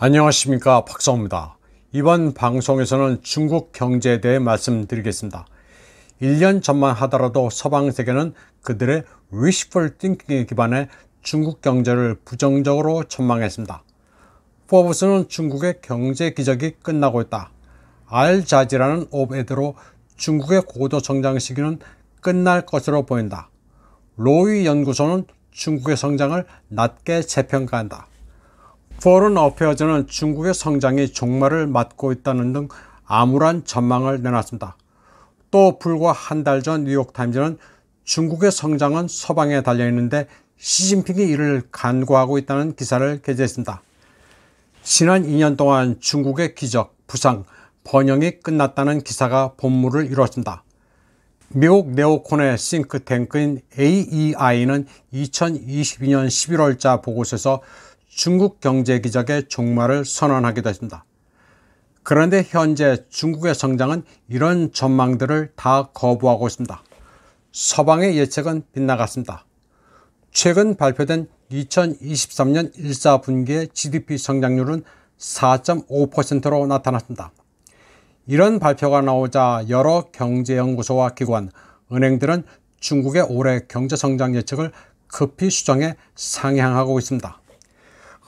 안녕하십니까 박성우입니다. 이번 방송에서는 중국 경제에 대해 말씀드리겠습니다. 1년 전만 하더라도 서방 세계는 그들의 wishful thinking에 기반해 중국 경제를 부정적으로 전망했습니다. 포브스는 중국의 경제 기적이 끝나고 있다. 알자지라는 옵에드로 중국의 고도 성장 시기는 끝날 것으로 보인다. 로이 연구소는 중국의 성장을 낮게 재평가한다. 포런 어페어즈는 중국의 성장이 종말을 맞고 있다는 등 암울한 전망을 내놨습니다. 또 불과 한 달 전 뉴욕타임즈는 중국의 성장은 서방에 달려있는데 시진핑이 이를 간과하고 있다는 기사를 게재했습니다. 지난 2년 동안 중국의 기적, 부상, 번영이 끝났다는 기사가 본물을 이뤘습니다. 미국 네오콘의 싱크탱크인 AEI는 2022년 11월자 보고서에서 중국 경제 기적의 종말을 선언하기도 했습니다. 그런데 현재 중국의 성장은 이런 전망들을 다 거부하고 있습니다. 서방의 예측은 빗나갔습니다. 최근 발표된 2023년 1사분기의 GDP 성장률은 4.5%로 나타났습니다. 이런 발표가 나오자 여러 경제연구소와 기관, 은행들은 중국의 올해 경제성장 예측을 급히 수정해 상향하고 있습니다.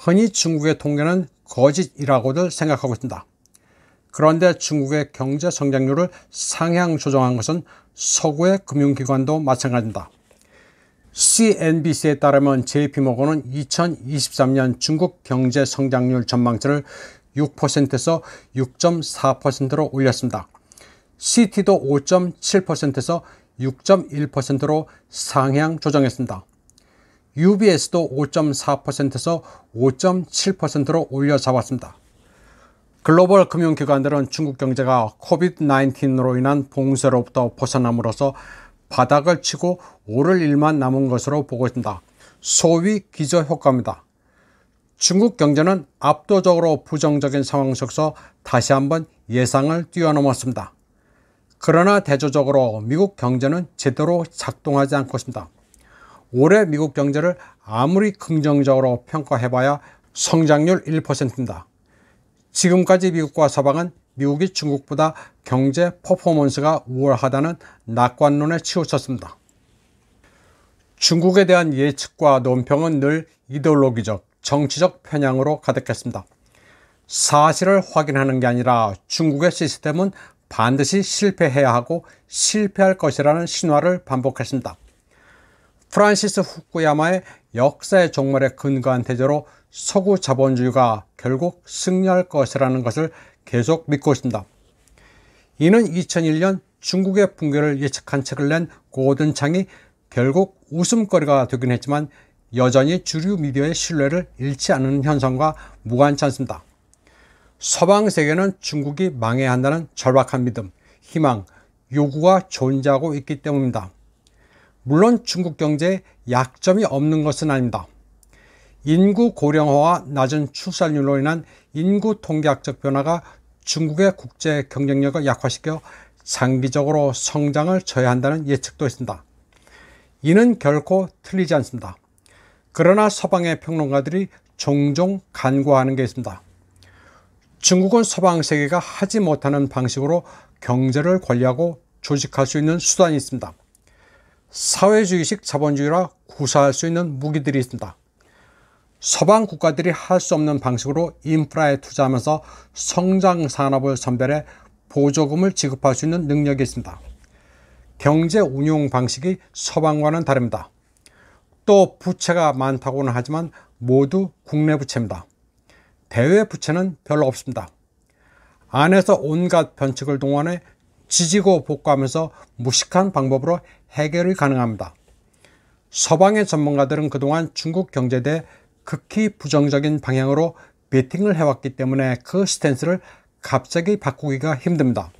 흔히 중국의 통계는 거짓이라고들 생각하고 있습니다. 그런데 중국의 경제 성장률을 상향 조정한 것은 서구의 금융기관도 마찬가지입니다. CNBC에 따르면 JP모건은 2023년 중국 경제 성장률 전망치를 6%에서 6.4%로 올렸습니다. CT도 5.7%에서 6.1%로 상향 조정했습니다. UBS도 5.4%에서 5.7%로 올려 잡았습니다. 글로벌 금융기관들은 중국 경제가 COVID-19로 인한 봉쇄로부터 벗어남으로써 바닥을 치고 오를 일만 남은 것으로 보고 있습니다. 소위 기저효과입니다. 중국 경제는 압도적으로 부정적인 상황 속에서 다시 한번 예상을 뛰어넘었습니다. 그러나 대조적으로 미국 경제는 제대로 작동하지 않고 있습니다. 올해 미국 경제를 아무리 긍정적으로 평가해봐야 성장률 1%입니다. 지금까지 미국과 서방은 미국이 중국보다 경제 퍼포먼스가 우월하다는 낙관론에 치우쳤습니다. 중국에 대한 예측과 논평은 늘 이데올로기적, 정치적 편향으로 가득했습니다. 사실을 확인하는 게 아니라 중국의 시스템은 반드시 실패해야 하고 실패할 것이라는 신화를 반복했습니다. 프란시스 후쿠야마의 역사의 종말에 근거한 태제로 서구 자본주의가 결국 승리할 것이라는 것을 계속 믿고 있습니다. 이는 2001년 중국의 붕괴를 예측한 책을 낸 고든 창이 결국 웃음거리가 되긴 했지만 여전히 주류 미디어의 신뢰를 잃지 않는 현상과 무관치 않습니다. 서방 세계는 중국이 망해야 한다는 절박한 믿음, 희망, 요구가 존재하고 있기 때문입니다. 물론 중국 경제에 약점이 없는 것은 아닙니다. 인구 고령화와 낮은 출산율로 인한 인구 통계학적 변화가 중국의 국제 경쟁력을 약화시켜 장기적으로 성장을 저야한다는 예측도 있습니다. 이는 결코 틀리지 않습니다. 그러나 서방의 평론가들이 종종 간과하는 게 있습니다. 중국은 서방 세계가 하지 못하는 방식으로 경제를 관리하고 조직할 수 있는 수단이 있습니다. 사회주의식 자본주의라 구사할 수 있는 무기들이 있습니다. 서방 국가들이 할 수 없는 방식으로 인프라에 투자하면서 성장 산업을 선별해 보조금을 지급할 수 있는 능력이 있습니다. 경제 운용 방식이 서방과는 다릅니다. 또 부채가 많다고는 하지만 모두 국내 부채입니다. 대외 부채는 별로 없습니다. 안에서 온갖 변칙을 동원해 지지고 복구하면서 무식한 방법으로 해결이 가능합니다. 서방의 전문가들은 그동안 중국 경제대 에해 극히 부정적인 방향으로 베팅을 해왔기 때문에 그 스탠스를 갑자기 바꾸기가 힘듭니다.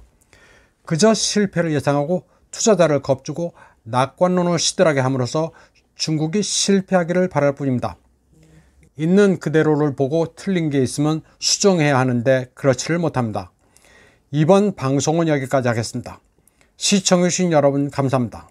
그저 실패를 예상하고 투자자를 겁주고 낙관론을 시들하게 함으로써 중국이 실패하기를 바랄 뿐입니다. 있는 그대로를 보고 틀린 게 있으면 수정해야 하는데 그렇지를 못합니다. 이번 방송은 여기까지 하겠습니다. 시청해주신 여러분 감사합니다.